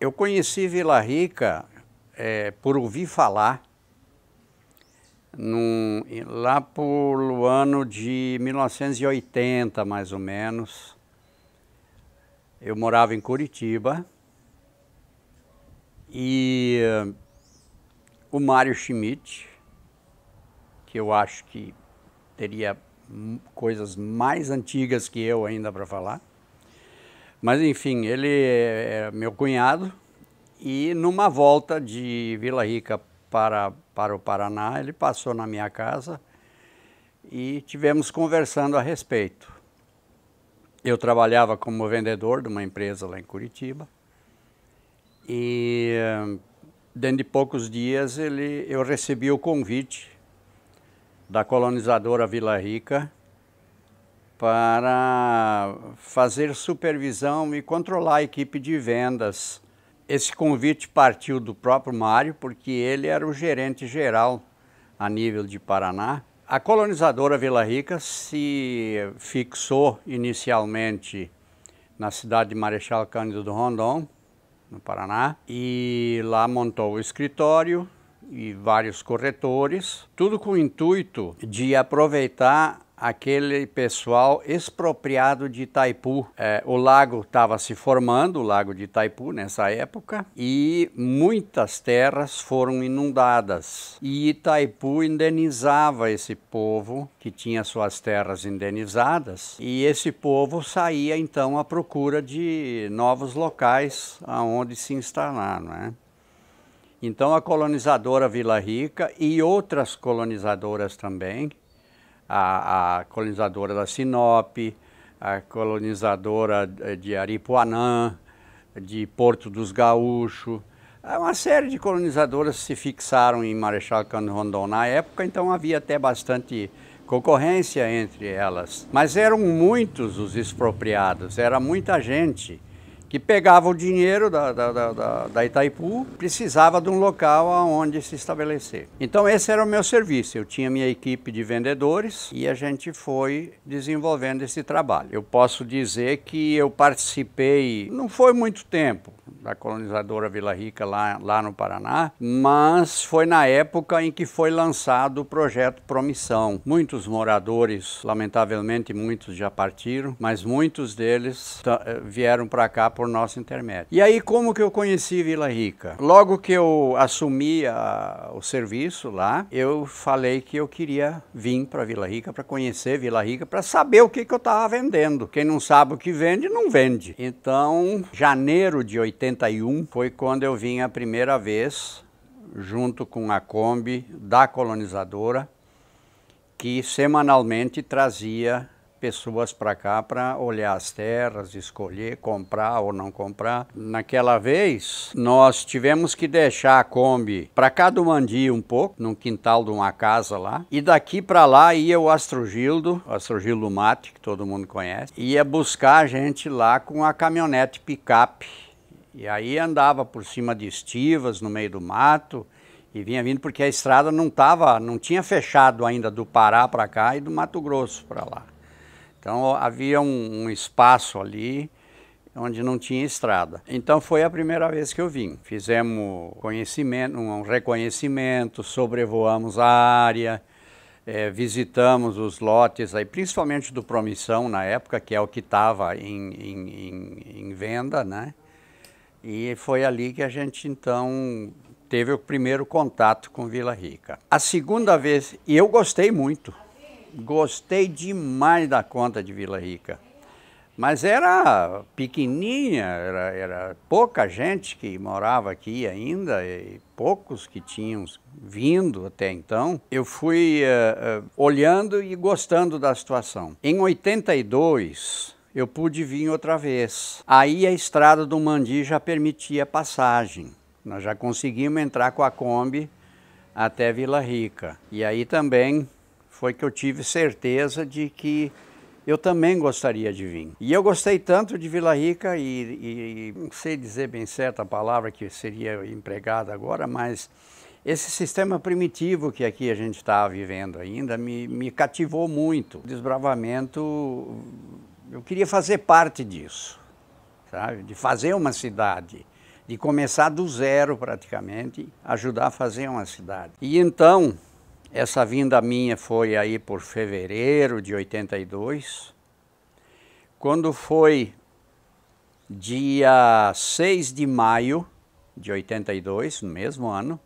Eu conheci Vila Rica é, por ouvir falar num, lá pelo ano de 1980, mais ou menos. Eu morava em Curitiba e uh, o Mário Schmidt, que eu acho que teria coisas mais antigas que eu ainda para falar, mas enfim, ele é, é meu cunhado e numa volta de Vila Rica para, para o Paraná, ele passou na minha casa e tivemos conversando a respeito. Eu trabalhava como vendedor de uma empresa lá em Curitiba e dentro de poucos dias ele, eu recebi o convite da colonizadora Vila Rica para fazer supervisão e controlar a equipe de vendas. Esse convite partiu do próprio Mário, porque ele era o gerente geral a nível de Paraná. A colonizadora Vila Rica se fixou inicialmente na cidade de Marechal Cândido do Rondon, no Paraná, e lá montou o escritório e vários corretores, tudo com o intuito de aproveitar aquele pessoal expropriado de Itaipu. É, o lago estava se formando, o lago de Itaipu, nessa época, e muitas terras foram inundadas. E Itaipu indenizava esse povo que tinha suas terras indenizadas, e esse povo saía então à procura de novos locais aonde se instalar, não é? Então a colonizadora Vila Rica e outras colonizadoras também a, a colonizadora da Sinop, a colonizadora eh, de Aripuanã, de Porto dos Gaúchos. É uma série de colonizadoras se fixaram em Marechal Cândido Rondon na época, então havia até bastante concorrência entre elas. Mas eram muitos os expropriados, era muita gente que pegava o dinheiro da, da, da, da, Itaipu, precisava de um local onde se estabelecer. Então esse era o meu serviço. Eu tinha minha equipe de vendedores e a gente foi desenvolvendo esse trabalho. Eu posso dizer que eu participei, não foi muito tempo, da colonizadora Vila Rica lá, lá no Paraná, mas foi na época em que foi lançado o projeto Promissão. Muitos moradores, lamentavelmente muitos já partiram, mas muitos deles eh, vieram para cá por nosso intermédio. E aí como que eu conheci Vila Rica? Logo que eu assumi a, o serviço lá, eu falei que eu queria vir para Vila Rica para conhecer Vila Rica, para saber o que, que eu estava vendendo. Quem não sabe o que vende, não vende. Então, janeiro de 80 foi quando eu vim a primeira vez, junto com a Kombi da colonizadora, que semanalmente trazia pessoas para cá para olhar as terras, escolher, comprar ou não comprar. Naquela vez, nós tivemos que deixar a Kombi para cá do Mandi um pouco, num quintal de uma casa lá, e daqui para lá ia o Astrogildo, o Astrogildo Mate, que todo mundo conhece, ia buscar a gente lá com a caminhonete picape e aí andava por cima de estivas, no meio do mato, e vinha vindo porque a estrada não tava, não tinha fechado ainda do Pará para cá e do Mato Grosso para lá. Então havia um, um, espaço ali onde não tinha estrada. Então foi a primeira vez que eu vim. Fizemos conhecimento, um reconhecimento, sobrevoamos a área, é, visitamos os lotes aí, principalmente do Promissão na época, que é o que estava em, em, em, em venda, né? E foi ali que a gente então teve o primeiro contato com Vila Rica. A segunda vez, e eu gostei muito, gostei demais da conta de Vila Rica. Mas era pequenininha, era, era pouca gente que morava aqui ainda, e poucos que tinham vindo até então. Eu fui uh, uh, olhando e gostando da situação. Em 82, eu pude vir outra vez. Aí a estrada do Mandi já permitia passagem. Nós já conseguimos entrar com a Kombi até Vila Rica. E aí também foi que eu tive certeza de que eu também gostaria de vir. E eu gostei tanto de Vila Rica e, e não sei dizer bem certa a palavra que seria empregada agora, mas esse sistema primitivo que aqui a gente está vivendo ainda me, me cativou muito. O desbravamento eu queria fazer parte disso, sabe? De fazer uma cidade, de começar do zero praticamente, ajudar a fazer uma cidade. E então, essa vinda minha foi aí por fevereiro de 82. Quando foi dia 6 de maio de 82, no mesmo ano,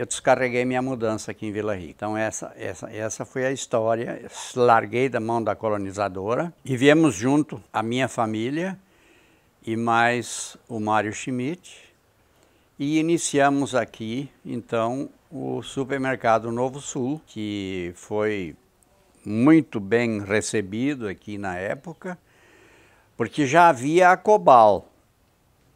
eu descarreguei minha mudança aqui em Vila Rica. Então essa, essa, essa foi a história. Larguei da mão da colonizadora e viemos junto a minha família e mais o Mário Schmidt e iniciamos aqui então o supermercado Novo Sul, que foi muito bem recebido aqui na época, porque já havia a Cobal,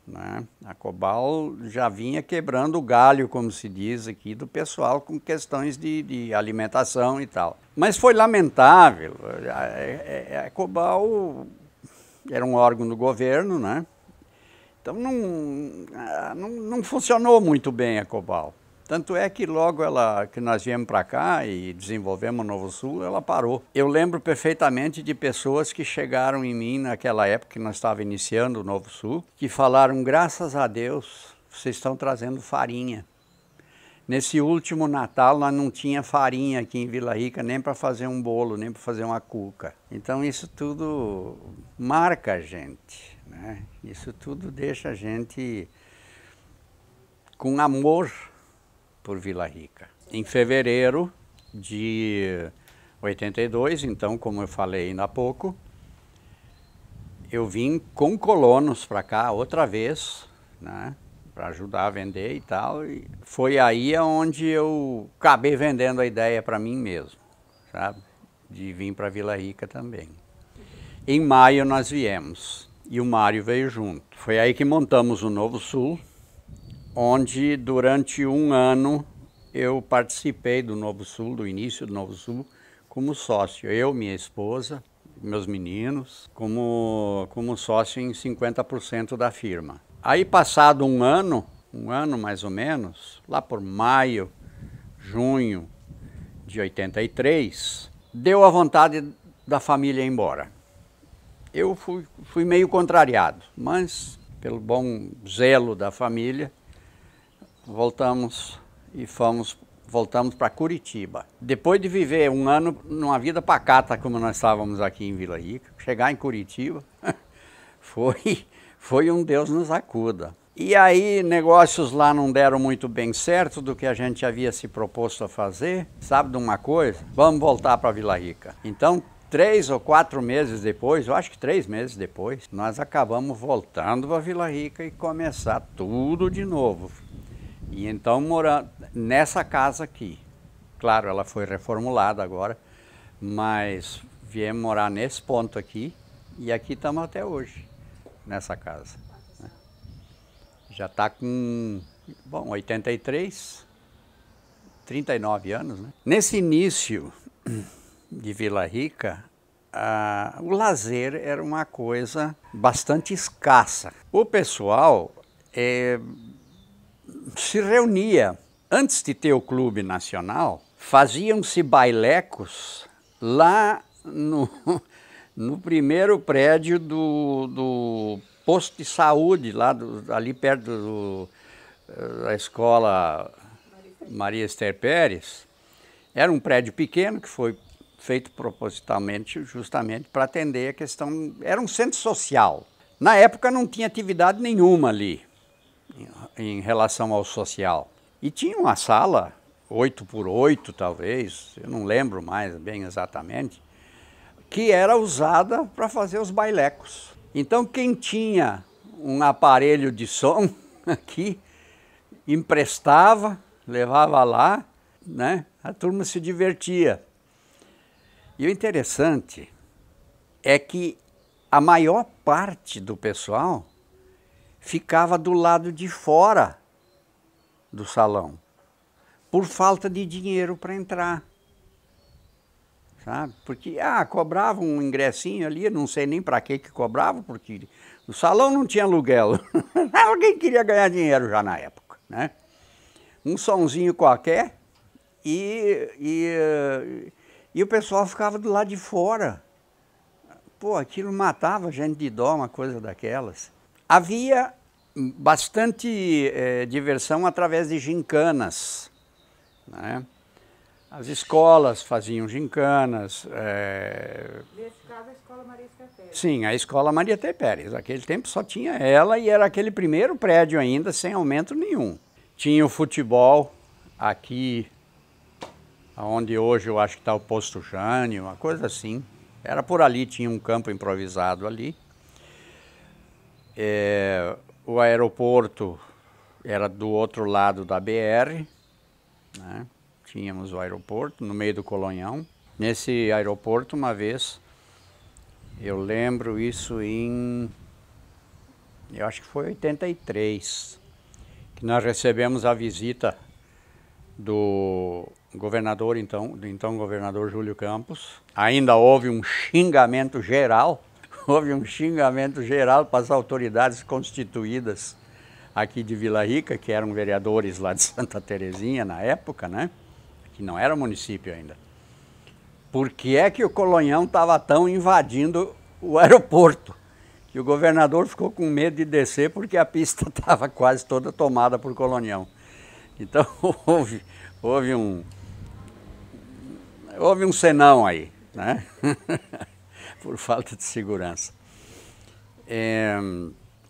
né? A Cobal já vinha quebrando o galho, como se diz aqui, do pessoal com questões de, de alimentação e tal. Mas foi lamentável. A, a, a, Cobal era um órgão do governo, né? Então não, ah, não, não funcionou muito bem a Cobal. Tanto é que logo ela, que nós viemos para cá e desenvolvemos o Novo Sul, ela parou. Eu lembro perfeitamente de pessoas que chegaram em mim naquela época que nós estava iniciando o Novo Sul, que falaram, graças a Deus, vocês estão trazendo farinha. Nesse último Natal, nós não tinha farinha aqui em Vila Rica, nem para fazer um bolo, nem para fazer uma cuca. Então isso tudo marca a gente, né? Isso tudo deixa a gente com amor por Vila Rica. Em fevereiro de 82, então, como eu falei ainda há pouco, eu vim com colonos para cá outra vez, né, para ajudar a vender e tal. E foi aí onde eu acabei vendendo a ideia para mim mesmo, sabe? De vir para Vila Rica também. Em maio nós viemos e o Mário veio junto. Foi aí que montamos o Novo Sul, onde durante um ano eu participei do Novo Sul, do início do Novo Sul, como sócio. Eu, minha esposa, meus meninos, como, como sócio em 50% da firma. Aí, passado um ano, um ano mais ou menos, lá por maio, junho de 83, deu a vontade da família ir embora. Eu fui, fui meio contrariado, mas pelo bom zelo da família, voltamos e fomos voltamos para Curitiba. Depois de viver um ano numa vida pacata como nós estávamos aqui em Vila Rica, chegar em Curitiba foi foi um Deus nos acuda. E aí negócios lá não deram muito bem certo do que a gente havia se proposto a fazer. Sabe de uma coisa? Vamos voltar para Vila Rica. Então três ou quatro meses depois, eu acho que três meses depois, nós acabamos voltando para Vila Rica e começar tudo de novo. E então morando nessa casa aqui. Claro, ela foi reformulada agora, mas viemos morar nesse ponto aqui e aqui estamos até hoje, nessa casa. Né? Já está com, bom, 83, 39 anos, né? Nesse início de Vila Rica, o lazer era uma coisa bastante escassa. O pessoal eh, se reunia. Antes de ter o Clube Nacional, faziam-se bailecos lá no, no primeiro prédio do, do posto de saúde, lá do, ali perto do, eh, da escola Maria Esther Pérez. Era um prédio pequeno que foi feito propositalmente justamente para atender a questão. Era um centro social. Na época não tinha atividade nenhuma ali em, relação ao social. E tinha uma sala, 8 por 8 talvez, eu não lembro mais bem exatamente, que era usada para fazer os bailecos. Então quem tinha um aparelho de som aqui, emprestava, levava lá, né? A turma se divertia. E o interessante é que a maior parte do pessoal ficava do lado de fora do salão, por falta de dinheiro para entrar. Sabe? Porque, ah, cobrava um ingressinho ali, não sei nem para que que cobrava, porque o salão não tinha aluguel. Alguém queria ganhar dinheiro já na época, né? Um somzinho qualquer e, e, e o pessoal ficava do lado de fora. Pô, aquilo matava gente de dó, uma coisa daquelas. Havia bastante eh, diversão através de gincanas. Né? As escolas faziam gincanas. É... Nesse caso, a Escola Maria Pérez. Sim, a Escola Maria T. Pérez. Naquele tempo só tinha ela e era aquele primeiro prédio ainda, sem aumento nenhum. Tinha o futebol aqui, onde hoje eu acho que está o Posto Jânio, uma coisa assim. Era por ali, tinha um campo improvisado ali. É, o aeroporto era do outro lado da BR, né? tínhamos o aeroporto no meio do Colonhão. Nesse aeroporto, uma vez, eu lembro isso em. Eu acho que foi 83, que nós recebemos a visita do governador, então, do então governador Júlio Campos. Ainda houve um xingamento geral houve um xingamento geral para as autoridades constituídas aqui de Vila Rica, que eram vereadores lá de Santa Terezinha na época, né? Que não era município ainda. Por que é que o Colonhão estava tão invadindo o aeroporto? que o governador ficou com medo de descer porque a pista estava quase toda tomada por Colonhão. Então houve, houve um houve um senão aí, né? por falta de segurança. É,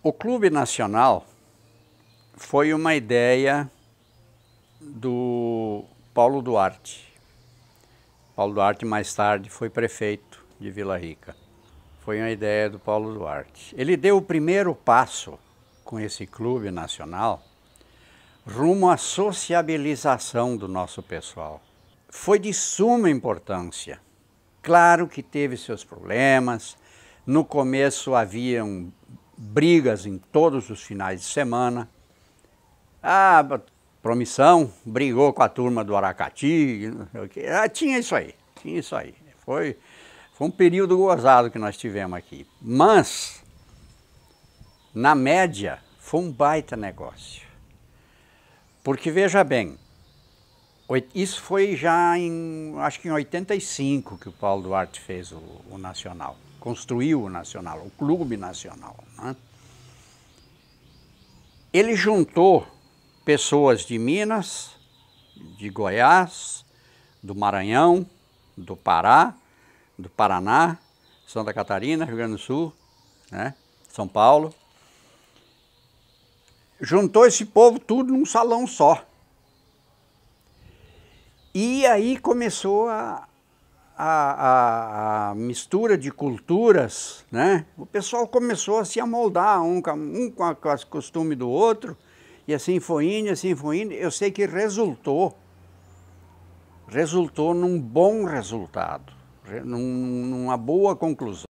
o Clube Nacional foi uma ideia do Paulo Duarte. Paulo Duarte, mais tarde, foi prefeito de Vila Rica. Foi uma ideia do Paulo Duarte. Ele deu o primeiro passo com esse clube nacional rumo à sociabilização do nosso pessoal. Foi de suma importância Claro que teve seus problemas. No começo haviam brigas em todos os finais de semana. A promissão brigou com a turma do Aracati, ah, tinha isso aí, tinha isso aí. Foi, foi um período gozado que nós tivemos aqui. Mas, na média, foi um baita negócio. Porque veja bem, isso foi já em, acho que em 85 que o Paulo Duarte fez o, o Nacional, construiu o Nacional, o Clube Nacional. Né? Ele juntou pessoas de Minas, de Goiás, do Maranhão, do Pará, do Paraná, Santa Catarina, Rio Grande do Sul, né? São Paulo. Juntou esse povo tudo num salão só. E aí começou a, a, a, a, mistura de culturas, né? O pessoal começou a se amoldar um, um com o costume do outro, e assim foi indo, assim foi indo. Eu sei que resultou, resultou num bom resultado, num, numa boa conclusão.